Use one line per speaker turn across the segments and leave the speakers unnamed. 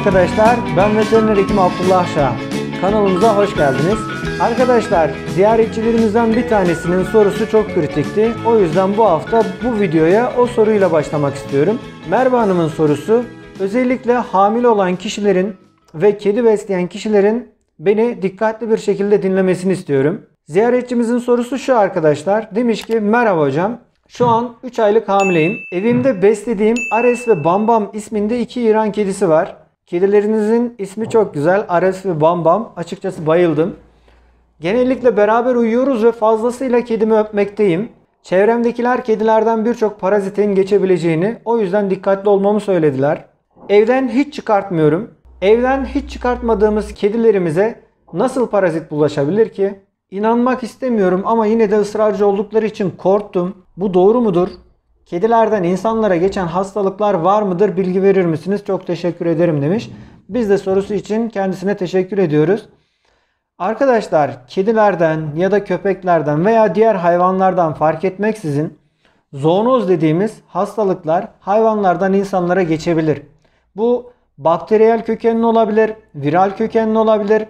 arkadaşlar, ben veteriner hekim Abdullah Şah. Kanalımıza hoş geldiniz. Arkadaşlar, ziyaretçilerimizden bir tanesinin sorusu çok kritikti. O yüzden bu hafta bu videoya o soruyla başlamak istiyorum. Merve Hanım'ın sorusu, özellikle hamile olan kişilerin ve kedi besleyen kişilerin beni dikkatli bir şekilde dinlemesini istiyorum. Ziyaretçimizin sorusu şu arkadaşlar. Demiş ki merhaba hocam. Şu an 3 aylık hamileyim. Evimde beslediğim Ares ve Bambam isminde iki İran kedisi var. Kedilerinizin ismi çok güzel. Ares ve Bam Bam. Açıkçası bayıldım. Genellikle beraber uyuyoruz ve fazlasıyla kedimi öpmekteyim. Çevremdekiler kedilerden birçok parazitin geçebileceğini, o yüzden dikkatli olmamı söylediler. Evden hiç çıkartmıyorum. Evden hiç çıkartmadığımız kedilerimize nasıl parazit bulaşabilir ki? İnanmak istemiyorum ama yine de ısrarcı oldukları için korktum. Bu doğru mudur? Kedilerden insanlara geçen hastalıklar var mıdır? Bilgi verir misiniz? Çok teşekkür ederim demiş. Biz de sorusu için kendisine teşekkür ediyoruz. Arkadaşlar kedilerden ya da köpeklerden veya diğer hayvanlardan fark etmeksizin zoonoz dediğimiz hastalıklar hayvanlardan insanlara geçebilir. Bu bakteriyel kökenli olabilir, viral kökenli olabilir,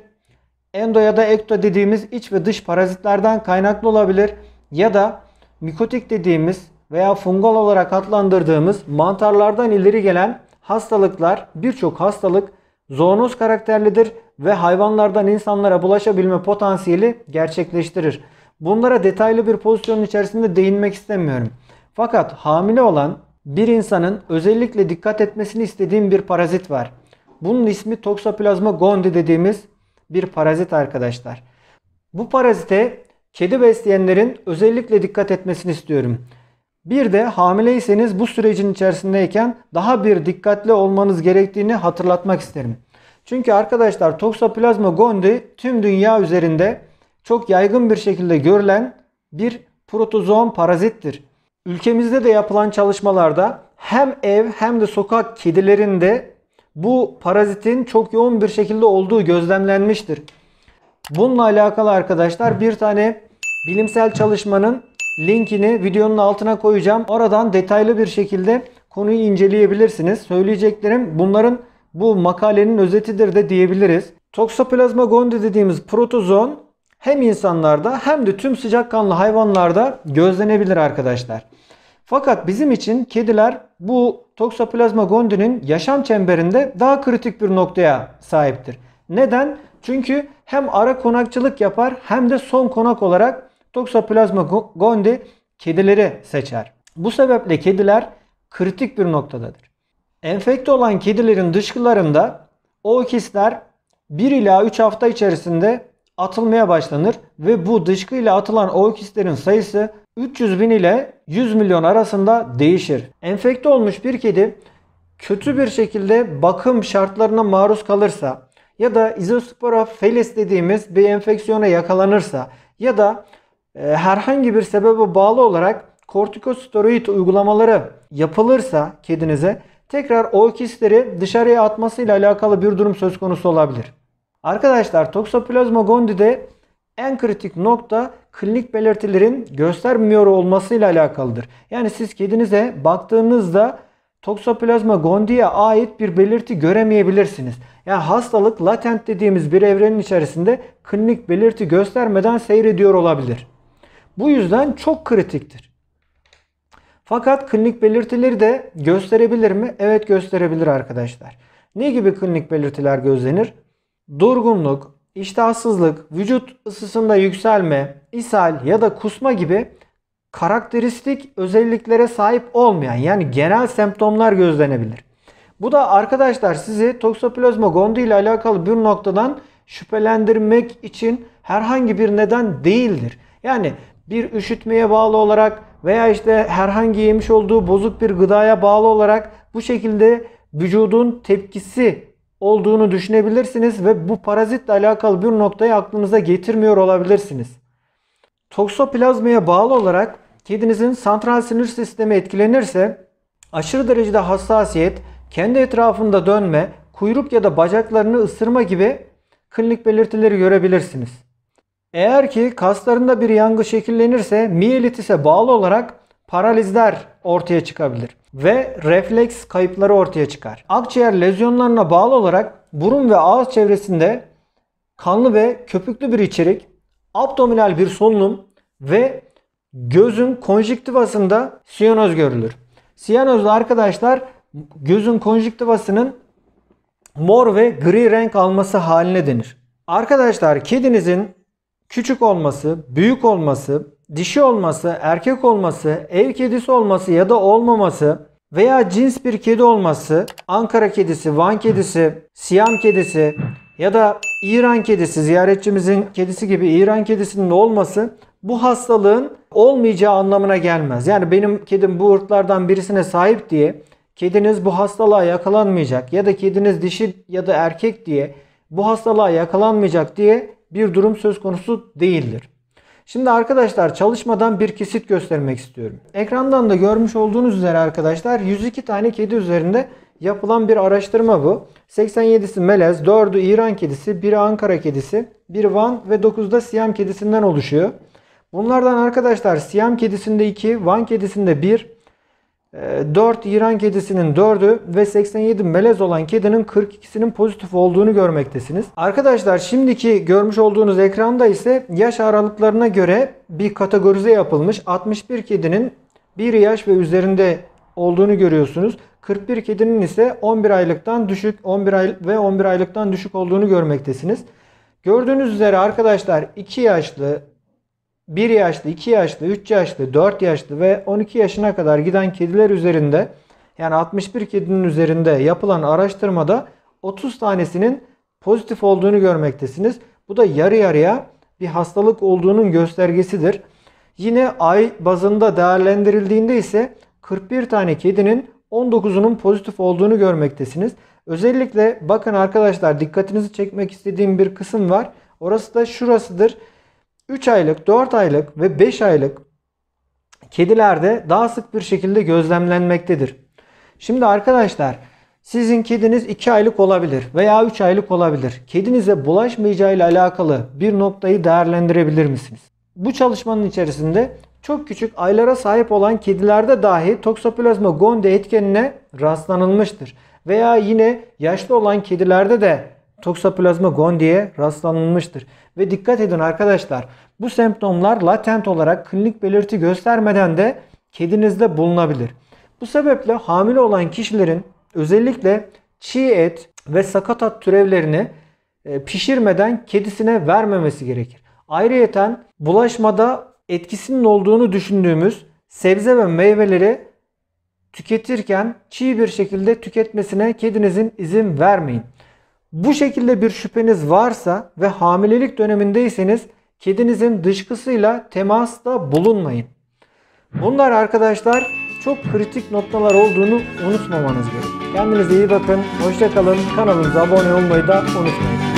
endo ya da ekto dediğimiz iç ve dış parazitlerden kaynaklı olabilir ya da mikotik dediğimiz veya fungal olarak adlandırdığımız mantarlardan ileri gelen hastalıklar birçok hastalık zoonoz karakterlidir ve hayvanlardan insanlara bulaşabilme potansiyeli gerçekleştirir. Bunlara detaylı bir pozisyonun içerisinde değinmek istemiyorum. Fakat hamile olan bir insanın özellikle dikkat etmesini istediğim bir parazit var. Bunun ismi Toxoplazma gondii dediğimiz bir parazit arkadaşlar. Bu parazite kedi besleyenlerin özellikle dikkat etmesini istiyorum. Bir de hamileyseniz bu sürecin içerisindeyken daha bir dikkatli olmanız gerektiğini hatırlatmak isterim. Çünkü arkadaşlar Toxoplasma gondii tüm dünya üzerinde çok yaygın bir şekilde görülen bir protozoan parazittir. Ülkemizde de yapılan çalışmalarda hem ev hem de sokak kedilerinde bu parazitin çok yoğun bir şekilde olduğu gözlemlenmiştir. Bununla alakalı arkadaşlar bir tane bilimsel çalışmanın linkini videonun altına koyacağım. Oradan detaylı bir şekilde konuyu inceleyebilirsiniz. Söyleyeceklerim bunların bu makalenin özetidir de diyebiliriz. Toksoplazma gondii dediğimiz protozoon hem insanlarda hem de tüm sıcakkanlı hayvanlarda gözlenebilir arkadaşlar. Fakat bizim için kediler bu toksoplazma gondi'nin yaşam çemberinde daha kritik bir noktaya sahiptir. Neden? Çünkü hem ara konakçılık yapar hem de son konak olarak Toxoplasma gondii kedileri seçer. Bu sebeple kediler kritik bir noktadadır. Enfekte olan kedilerin dışkılarında o okisler 1 ila 3 hafta içerisinde atılmaya başlanır ve bu dışkı ile atılan ookislerin sayısı 300 bin ile 100 milyon arasında değişir. Enfekte olmuş bir kedi kötü bir şekilde bakım şartlarına maruz kalırsa ya da izospora felis dediğimiz bir enfeksiyona yakalanırsa ya da ee, herhangi bir sebebe bağlı olarak kortikosteroid uygulamaları yapılırsa kedinize tekrar o dışarıya atmasıyla alakalı bir durum söz konusu olabilir. Arkadaşlar Toxoplasma gondi'de en kritik nokta klinik belirtilerin göstermiyor olmasıyla alakalıdır. Yani siz kedinize baktığınızda Toxoplasma gondi'ye ait bir belirti göremeyebilirsiniz. Yani hastalık latent dediğimiz bir evrenin içerisinde klinik belirti göstermeden seyrediyor olabilir. Bu yüzden çok kritiktir. Fakat klinik belirtileri de gösterebilir mi? Evet gösterebilir arkadaşlar. Ne gibi klinik belirtiler gözlenir? Durgunluk, iştahsızlık, vücut ısısında yükselme, ishal ya da kusma gibi karakteristik özelliklere sahip olmayan yani genel semptomlar gözlenebilir. Bu da arkadaşlar sizi toksoplazma gondii ile alakalı bir noktadan şüphelendirmek için herhangi bir neden değildir. Yani bir üşütmeye bağlı olarak veya işte herhangi yemiş olduğu bozuk bir gıdaya bağlı olarak bu şekilde vücudun tepkisi olduğunu düşünebilirsiniz ve bu parazitle alakalı bir noktayı aklınıza getirmiyor olabilirsiniz. Toksoplazmaya bağlı olarak kedinizin santral sinir sistemi etkilenirse aşırı derecede hassasiyet, kendi etrafında dönme, kuyruk ya da bacaklarını ısırma gibi klinik belirtileri görebilirsiniz. Eğer ki kaslarında bir yangı şekillenirse miyelitise bağlı olarak paralizler ortaya çıkabilir ve refleks kayıpları ortaya çıkar. Akciğer lezyonlarına bağlı olarak burun ve ağız çevresinde kanlı ve köpüklü bir içerik, abdominal bir solunum ve gözün konjüktivasında siyanoz görülür. Siyanoz arkadaşlar gözün konjüktivasının mor ve gri renk alması haline denir. Arkadaşlar kedinizin küçük olması, büyük olması, dişi olması, erkek olması, ev kedisi olması ya da olmaması veya cins bir kedi olması, Ankara kedisi, Van kedisi, Siyam kedisi ya da İran kedisi, ziyaretçimizin kedisi gibi İran kedisinin olması bu hastalığın olmayacağı anlamına gelmez. Yani benim kedim bu ırklardan birisine sahip diye kediniz bu hastalığa yakalanmayacak ya da kediniz dişi ya da erkek diye bu hastalığa yakalanmayacak diye bir durum söz konusu değildir. Şimdi arkadaşlar çalışmadan bir kesit göstermek istiyorum. Ekrandan da görmüş olduğunuz üzere arkadaşlar 102 tane kedi üzerinde yapılan bir araştırma bu. 87'si Melez, 4'ü İran kedisi, 1'i Ankara kedisi, 1 Van ve da Siyam kedisinden oluşuyor. Bunlardan arkadaşlar Siyam kedisinde 2, Van kedisinde 1, 4 ee, İran kedisinin 4'ü ve 87 melez olan kedinin 42'sinin pozitif olduğunu görmektesiniz. Arkadaşlar şimdiki görmüş olduğunuz ekranda ise yaş aralıklarına göre bir kategorize yapılmış 61 kedinin 1 yaş ve üzerinde olduğunu görüyorsunuz. 41 kedinin ise 11 aylıktan düşük 11 ay ve 11 aylıktan düşük olduğunu görmektesiniz. Gördüğünüz üzere arkadaşlar 2 yaşlı, 1 yaşlı, 2 yaşlı, 3 yaşlı, 4 yaşlı ve 12 yaşına kadar giden kediler üzerinde yani 61 kedinin üzerinde yapılan araştırmada 30 tanesinin pozitif olduğunu görmektesiniz. Bu da yarı yarıya bir hastalık olduğunun göstergesidir. Yine ay bazında değerlendirildiğinde ise 41 tane kedinin 19'unun pozitif olduğunu görmektesiniz. Özellikle bakın arkadaşlar dikkatinizi çekmek istediğim bir kısım var. Orası da şurasıdır. 3 aylık, 4 aylık ve 5 aylık kedilerde daha sık bir şekilde gözlemlenmektedir. Şimdi arkadaşlar sizin kediniz 2 aylık olabilir veya 3 aylık olabilir. Kedinize bulaşmayacağı ile alakalı bir noktayı değerlendirebilir misiniz? Bu çalışmanın içerisinde çok küçük aylara sahip olan kedilerde dahi toksoplazma gondii etkenine rastlanılmıştır. Veya yine yaşlı olan kedilerde de Toksoplazma gondiye rastlanılmıştır. Ve dikkat edin arkadaşlar bu semptomlar latent olarak klinik belirti göstermeden de kedinizde bulunabilir. Bu sebeple hamile olan kişilerin özellikle çiğ et ve sakatat türevlerini e, pişirmeden kedisine vermemesi gerekir. Ayrıyeten bulaşmada etkisinin olduğunu düşündüğümüz sebze ve meyveleri tüketirken çiğ bir şekilde tüketmesine kedinizin izin vermeyin. Bu şekilde bir şüpheniz varsa ve hamilelik dönemindeyseniz kedinizin dışkısıyla temasta bulunmayın. Bunlar arkadaşlar çok kritik noktalar olduğunu unutmamanız gerekiyor. Kendinize iyi bakın, hoşçakalın, kanalımıza abone olmayı da unutmayın.